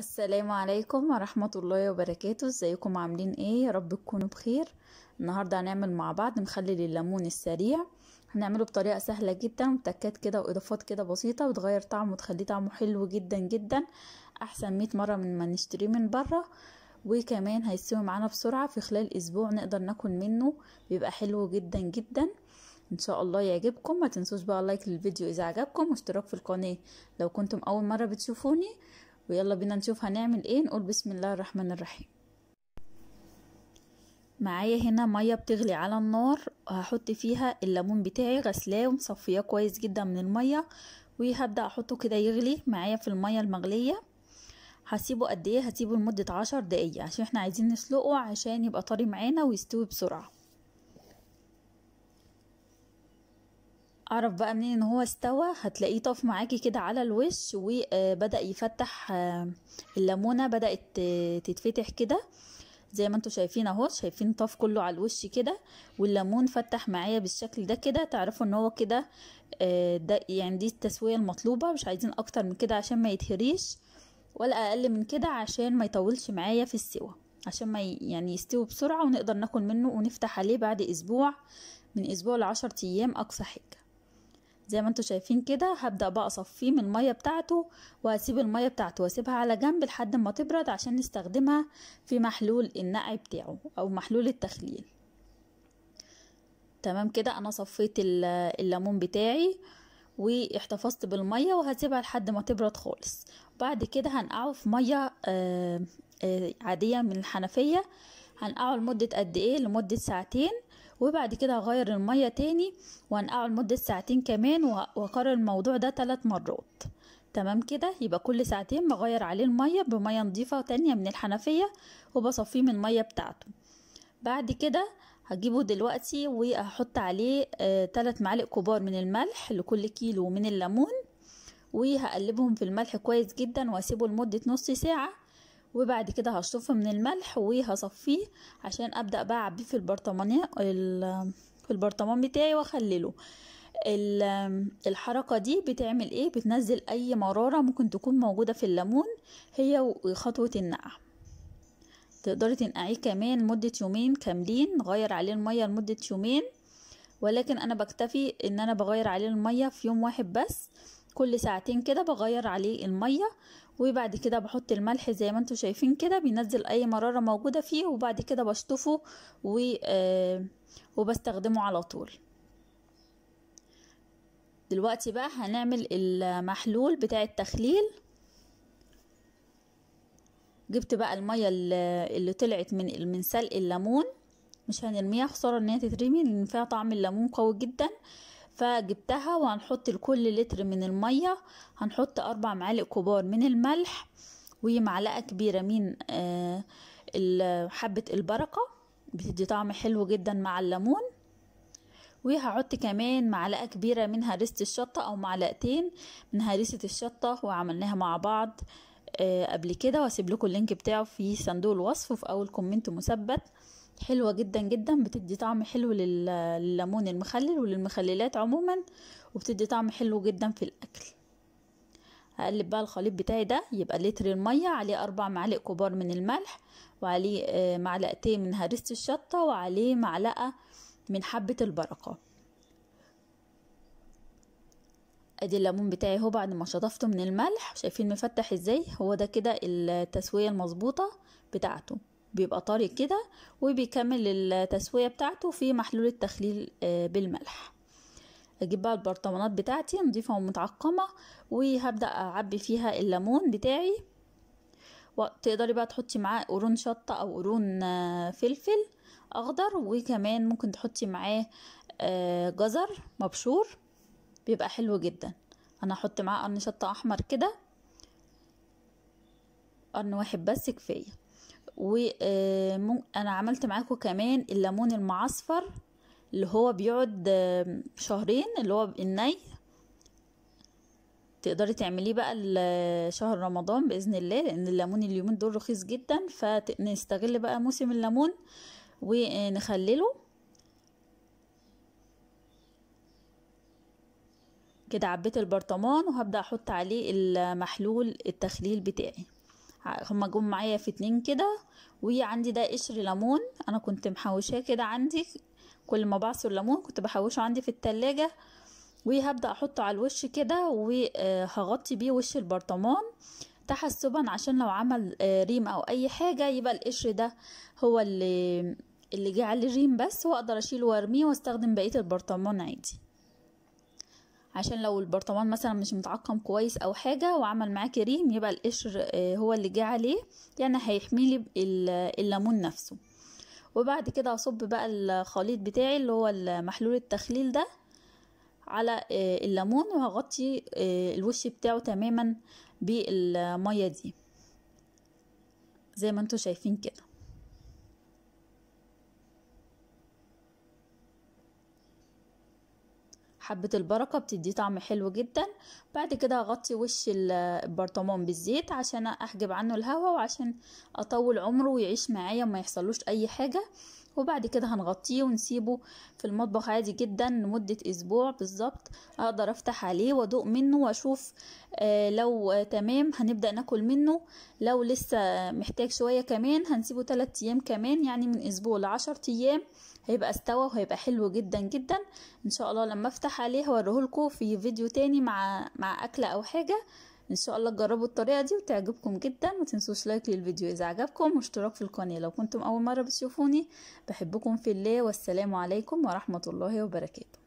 السلام عليكم ورحمة الله وبركاته ازيكم عاملين ايه يا رب تكونوا بخير النهاردة هنعمل مع بعض مخلل الليمون السريع هنعمله بطريقة سهلة جدا متكات كده واضافات كده بسيطة بتغير طعمه وتخليه طعمه حلو جدا جدا احسن مية مرة من ما نشتريه من بره وكمان هيستوي معانا بسرعة في خلال اسبوع نقدر ناكل منه بيبقى حلو جدا جدا ان شاء الله يعجبكم ما تنسوش بقى لايك للفيديو اذا عجبكم واشتراك في القناة لو كنتم اول مرة بتشوفوني ويلا بينا نشوف هنعمل ايه نقول بسم الله الرحمن الرحيم معايا هنا ميه بتغلي على النار هحط فيها الليمون بتاعي غسلاه ومصفياه كويس جدا من الميه وهبدا احطه كده يغلي معايا في الميه المغليه هسيبه قد ايه هسيبه لمده عشر دقايق عشان احنا عايزين نسلقه عشان يبقى طري معانا ويستوي بسرعه اعرف بقى منين ان هو استوى هتلاقيه طاف معاكي كده على الوش وبدا يفتح آه، الليمونه بدات تتفتح كده زي ما انتم شايفين اهو شايفين طاف كله على الوش كده والليمون فتح معايا بالشكل ده كده تعرفوا ان هو كده آه، ده يعني دي التسويه المطلوبه مش عايزين اكتر من كده عشان ما يتهريش ولا اقل من كده عشان ما يطولش معايا في السوى عشان ما يعني يستوي بسرعه ونقدر ناكل منه ونفتح عليه بعد اسبوع من اسبوع لعشر ايام اقصى حاجه زي ما انتم شايفين كده هبدأ بقى اصفيه من المية بتاعته وهسيب المية بتاعته واسيبها على جنب لحد ما تبرد عشان نستخدمها في محلول النقع بتاعه او محلول التخليل تمام كده انا صفيت الليمون بتاعي واحتفظت بالمية وهسيبها لحد ما تبرد خالص بعد كده هنقعه في مية آه، آه، عادية من الحنفية هنقعه لمدة قد ايه لمدة ساعتين وبعد كده هغير المية تاني وهنقعه لمدة ساعتين كمان واكرر الموضوع ده ثلاث مرات تمام كده يبقى كل ساعتين بغير عليه المية بمية نضيفة تانية من الحنفية وبصفيه من المية بتاعته بعد كده هجيبه دلوقتي وهحط عليه آه، تلات معالق كبار من الملح لكل كيلو من الليمون وهقلبهم في الملح كويس جدا واسيبه لمدة نص ساعة وبعد كده هشطفه من الملح وهصفيه عشان ابدا بقى اعبيه في البرطمان في البرطمان بتاعي واخلله الحركه دي بتعمل ايه بتنزل اي مراره ممكن تكون موجوده في الليمون هي خطوه النقع تقدري تنقعيه كمان مده يومين كاملين غير عليه الميه لمده يومين ولكن انا بكتفي ان انا بغير عليه الميه في يوم واحد بس كل ساعتين كده بغير عليه المية وبعد كده بحط الملح زي ما انتم شايفين كده بينزل اي مرارة موجودة فيه وبعد كده بشطفه و... آه، وبستخدمه على طول دلوقتي بقى هنعمل المحلول بتاع التخليل جبت بقى المية اللي طلعت من من سلق الليمون مش هنرميها خسارة ان هي تترمي لان فيها طعم الليمون قوي جدا فجبتها وهنحط لكل لتر من المية هنحط أربع معالق كبار من الملح ومعلقة كبيرة من آه، حبة البركة بتدي طعم حلو جدا مع الليمون وهحط كمان معلقة كبيرة من هريسة الشطة أو معلقتين من هريسة الشطة وعملناها مع بعض آه، قبل كده واسيب لكم اللينك بتاعه في صندوق الوصف وفي اول كومنت مثبت حلوة جدا جدا بتدي طعم حلو لليمون المخلل وللمخللات عموما وبتدي طعم حلو جدا في الأكل هقلب بقى الخليط بتاعي ده يبقى لتر المية عليه أربع معالق كبار من الملح وعليه آه، معلقتين من هريسة الشطة وعليه معلقة من حبة البركة ادي الليمون بتاعي اهو بعد ما شطفته من الملح شايفين مفتح ازاي هو ده كده التسويه المظبوطه بتاعته بيبقى طري كده وبيكمل التسوية بتاعته في محلول التخليل آه، بالملح اجيب بقى البرطمانات بتاعتي نضيفة ومتعقمة وهبدأ اعبي فيها الليمون بتاعي وتقدري بقى تحطي معاه قرون شطة او قرون آه، فلفل اخضر وكمان ممكن تحطي معاه آه، جزر مبشور بيبقى حلو جدا انا هحط معاه قرن شطة احمر كده قرن واحد بس كفايه وانا آه، عملت معاكم كمان الليمون المعصفر اللي هو بيقعد آه، شهرين اللي هو الني تقدري تعمليه بقى شهر رمضان باذن الله لان الليمون اليومين دول رخيص جدا فنستغل بقى موسم الليمون ونخلله كده عبيت البرطمان وهبدا احط عليه المحلول التخليل بتاعي هما جم معايا في اتنين كده وعندي ده قشر ليمون انا كنت محوشاه كده عندي كل ما بعصر ليمون كنت بحوشه عندي في التلاجة وهبدأ احطه على الوش كده وهغطي آه، بيه وش البرطمان تحسبا عشان لو عمل آه، ريم او اي حاجة يبقى القشر ده هو اللي اللي جه على الريم بس واقدر اشيله وارميه واستخدم بقية البرطمان عادي عشان لو البرطمان مثلا مش متعقم كويس او حاجه وعمل معاه كريم يبقى القشر آه، هو اللي جه عليه يعني لي الليمون نفسه وبعد كده اصب بقى الخليط بتاعي اللي هو محلول التخليل ده على آه، الليمون وهغطي آه، الوش بتاعه تماما بالميه دي زي ما انتوا شايفين كده حبة البركة بتدي طعم حلو جدا بعد كده هغطي وش البرطمان بالزيت عشان احجب عنه الهواء وعشان اطول عمره ويعيش معايا وما يحصلوش اي حاجة وبعد كده هنغطيه ونسيبه في المطبخ عادي جدا لمدة اسبوع بالظبط اقدر افتح عليه وادوق منه واشوف آه لو آه تمام هنبدأ ناكل منه لو لسه محتاج شوية كمان هنسيبه تلات ايام كمان يعني من اسبوع لعشر ايام هيبقى استوى وهيبقى حلو جدا جدا ان شاء الله لما افتح عليه هوريهولكوا في فيديو تاني مع مع اكله او حاجه ان شاء الله تجربوا الطريقه دي وتعجبكم جدا ما تنسوش لايك للفيديو اذا عجبكم واشتراك في القناه لو كنتم اول مره بتشوفوني بحبكم في الله والسلام عليكم ورحمه الله وبركاته